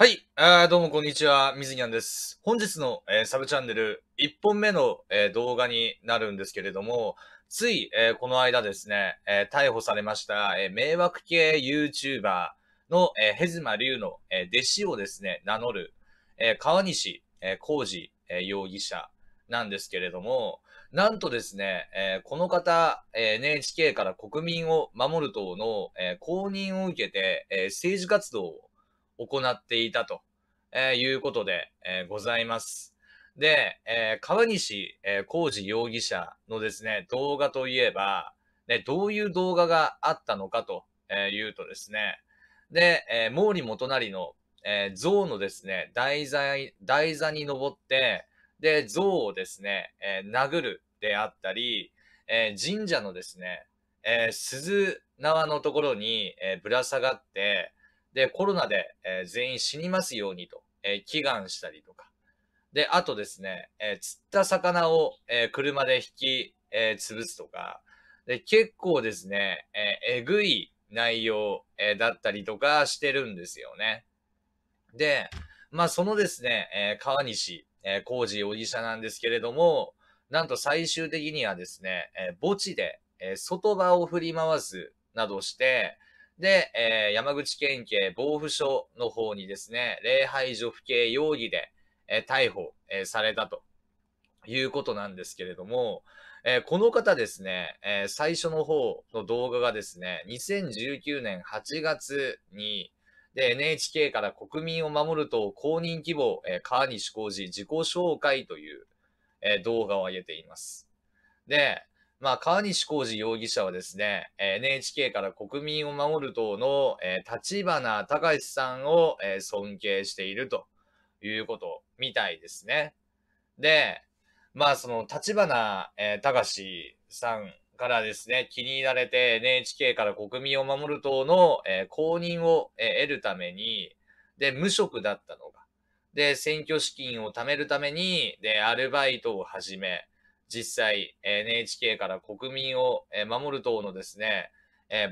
はい、あどうもこんにちは、水にゃんです。本日の、えー、サブチャンネル、1本目の、えー、動画になるんですけれども、つい、えー、この間ですね、え逮捕されました、え迷惑系 YouTuber の、えヘズマリュウの、え弟子をですね、名乗る、え川西、え浩二、え容疑者なんですけれども、なんとですね、えこの方、え NHK から国民を守る党の、え公認を受けて、え政治活動を行っていたと、えいうことで、えございます。で、え川西、え浩二容疑者のですね、動画といえば、ね、どういう動画があったのかと、えいうとですね、で、え毛利元就の、え像のですね、台座、台座に登って、で、像をですね、え殴るであったり、え神社のですね、え鈴縄のところに、えぶら下がって、で、コロナで、えー、全員死にますようにと、えー、祈願したりとか。で、あとですね、えー、釣った魚を、え車で引き、え潰すとか。で、結構ですね、ええぐい内容、えだったりとかしてるんですよね。で、まあそのですね、え川西、えー、工事容疑者なんですけれども、なんと最終的にはですね、え墓地で、え外場を振り回すなどして、で、えー、山口県警防府署の方にですね、礼拝所不敬容疑で、えー、逮捕、えー、されたということなんですけれども、えこの方ですね、え最初の方の動画がですね、2019年8月に、で、NHK から国民を守ると公認希望、え川西浩二自己紹介という、え動画を上げています。で、まあ、川西浩二容疑者はですね、NHK から国民を守る党の立花隆さんを尊敬しているということみたいですね。で、まあ、その立花隆さんからですね、気に入られて NHK から国民を守る党の公認を得るために、で、無職だったのが、で、選挙資金を貯めるために、で、アルバイトを始め、実際、NHK から国民を守る党のですね、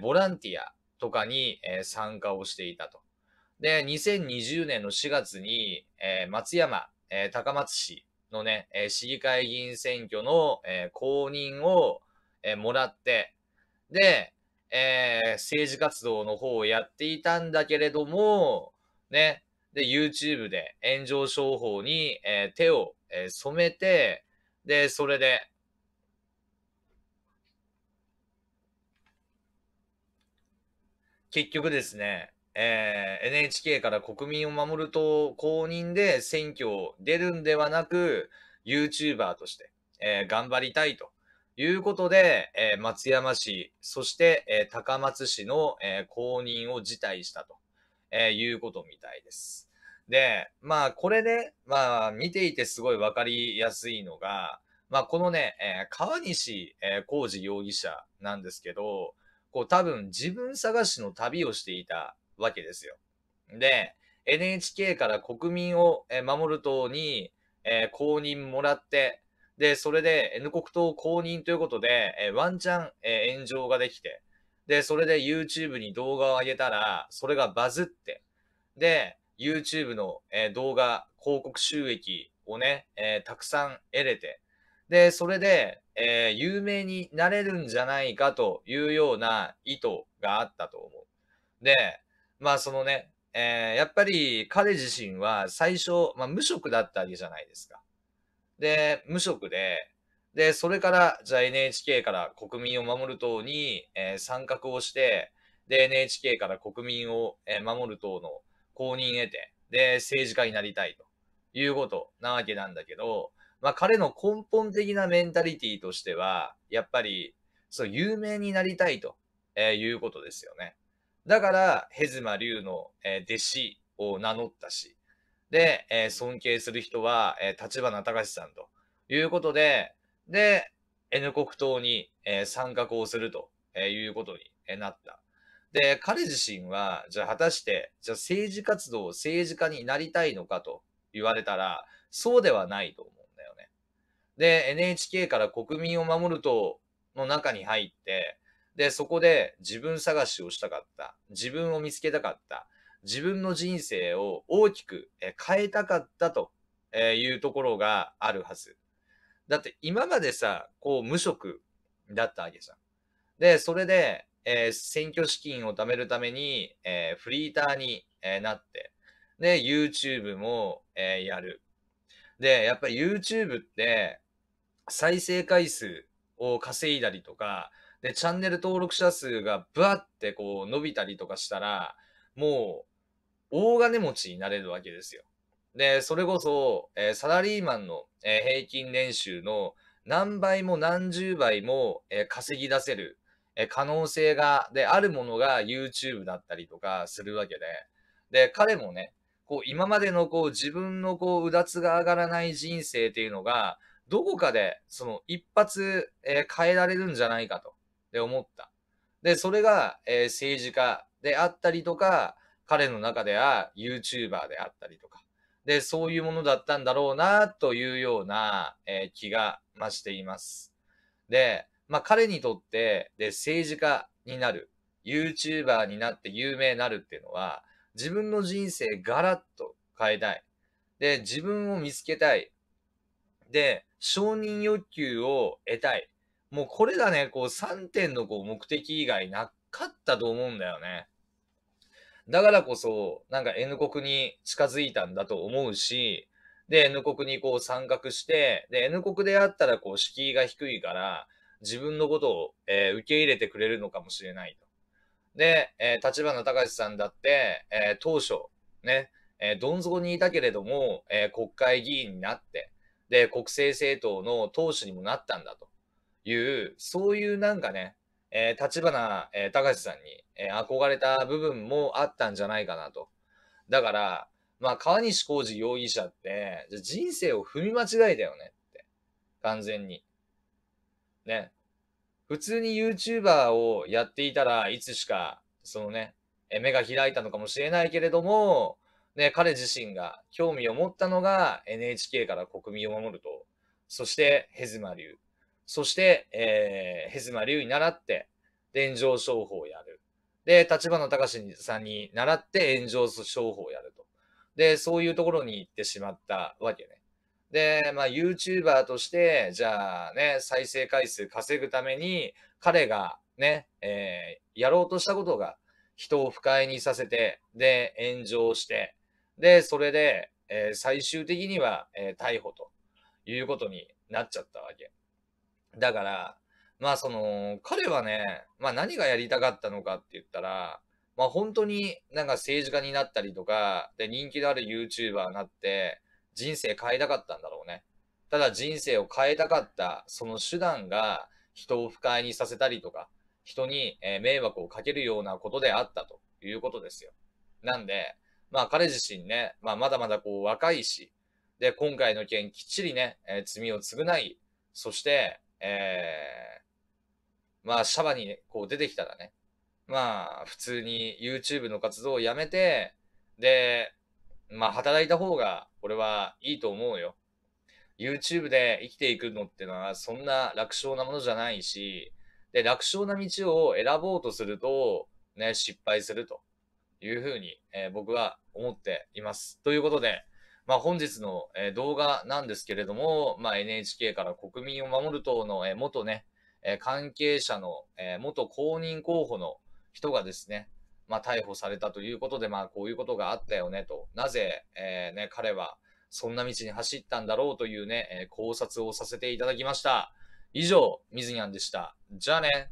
ボランティアとかに参加をしていたと。で、2020年の4月に、松山、高松市のね、市議会議員選挙の公認をもらって、で、えー、政治活動の方をやっていたんだけれども、ね、で、YouTube で炎上商法に、えー、手を、えー、染めて、で、それで、結局ですね、えー、NHK から国民を守る党公認で選挙を出るんではなく、YouTuber として、えー、頑張りたいということで、えー、松山市、そして、えー、高松市の、え公認を辞退したと、えいうことみたいです。で、まあ、これね、まあ、見ていてすごいわかりやすいのが、まあ、このね、えー、川西、えー、浩二容疑者なんですけど、こう、多分自分探しの旅をしていたわけですよ。で、NHK から国民を守る党に、えー、公認もらって、で、それで N 国党公認ということで、えー、ワンチャン、えー、炎上ができて、で、それで YouTube に動画を上げたら、それがバズって、で、YouTube の、え動画、広告収益をね、えー、たくさん得れて、で、それで、えー、有名になれるんじゃないかというような意図があったと思う。で、まあそのね、えー、やっぱり彼自身は最初、まあ、無職だったわけじゃないですか。で、無職で、で、それから、じゃあ NHK から国民を守る党に、えー、参画をして、で、NHK から国民を、え守る党の、公認得て、で、政治家になりたいということなわけなんだけど、まあ彼の根本的なメンタリティとしては、やっぱり、そう、有名になりたいと、えー、いうことですよね。だから、ヘズマ龍の、えー、弟子を名乗ったし、で、えー、尊敬する人は、えー、立花隆さんということで、で、N 国党に、えー、参画をすると、えいうことになったで、彼自身は、じゃあ果たして、じゃあ政治活動、を政治家になりたいのかと言われたら、そうではないと思うんだよね。で、NHK から国民を守る党の中に入って、で、そこで自分探しをしたかった。自分を見つけたかった。自分の人生を大きく変えたかったというところがあるはず。だって今までさ、こう無職だったわけじゃん。で、それで、えー、選挙資金を貯めるために、えー、フリーターに、えなって、で、YouTube も、えやる。で、やっぱり YouTube って、再生回数を稼いだりとか、で、チャンネル登録者数がブワってこう伸びたりとかしたら、もう、大金持ちになれるわけですよ。で、それこそ、えサラリーマンの、え平均年収の何倍も何十倍も、え稼ぎ出せる可能性が、で、あるものが YouTube だったりとかするわけで、で、彼もね、こう、今までのこう、自分のこう、うだつが上がらない人生っていうのが、どこかで、その、一発、えー、変えられるんじゃないかと、で、思った。で、それが、えー、政治家であったりとか、彼の中では YouTuber であったりとか、で、そういうものだったんだろうな、というような、えー、気が増しています。で、まあ彼にとって、で、政治家になる、YouTuber になって有名になるっていうのは、自分の人生ガラッと変えたい。で、自分を見つけたい。で、承認欲求を得たい。もうこれがね、こう3点のこう目的以外なかったと思うんだよね。だからこそ、なんか N 国に近づいたんだと思うし、で、N 国にこう参画して、で、N 国であったらこう敷居が低いから、自分のことを、えー、受け入れてくれるのかもしれないと。で、えー、立花隆さんだって、えー、当初、ね、えー、どん底にいたけれども、えー、国会議員になって、で、国政政党の党首にもなったんだという、そういうなんかね、えー、立花、えー、隆さんに、えー、憧れた部分もあったんじゃないかなと。だから、まあ、川西浩二容疑者って、人生を踏み間違えたよねって、完全に。ね、普通に YouTuber をやっていたらいつしか、そのね、目が開いたのかもしれないけれども、ね、彼自身が興味を持ったのが NHK から国民を守ると、そしてヘズマ流、そして、えー、ヘズマ流に習って、炎上商法をやる。で、立花隆さんに習って炎上商法をやると。で、そういうところに行ってしまったわけね。で、まあ、YouTuber として、じゃあね、再生回数稼ぐために、彼がね、えー、やろうとしたことが、人を不快にさせて、で、炎上して、で、それで、えー、最終的には、えー、逮捕ということになっちゃったわけ。だから、まあその、彼はね、まあ何がやりたかったのかって言ったら、まあ本当になんか政治家になったりとか、で人気のある YouTuber になって、人生変えたかったんだろうね。ただ人生を変えたかった、その手段が人を不快にさせたりとか、人に迷惑をかけるようなことであったということですよ。なんで、まあ彼自身ね、まあまだまだこう若いし、で、今回の件きっちりね、えー、罪を償い、そして、えー、まあシャバに、ね、こう出てきたらね、まあ普通に YouTube の活動をやめて、で、まあ、働いた方が、俺はいいと思うよ。YouTube で生きていくのってのは、そんな楽勝なものじゃないし、で、楽勝な道を選ぼうとすると、ね、失敗するというふうに、えー、僕は思っています。ということで、まあ、本日の、えー、動画なんですけれども、まあ、NHK から国民を守る党の、えー、元ね、え関係者の、え元公認候補の人がですね、まあ、逮捕されたということで、まあ、こういうことがあったよねと。なぜ、えー、ね、彼はそんな道に走ったんだろうというね、えー、考察をさせていただきました。以上、水にゃんでした。じゃあね。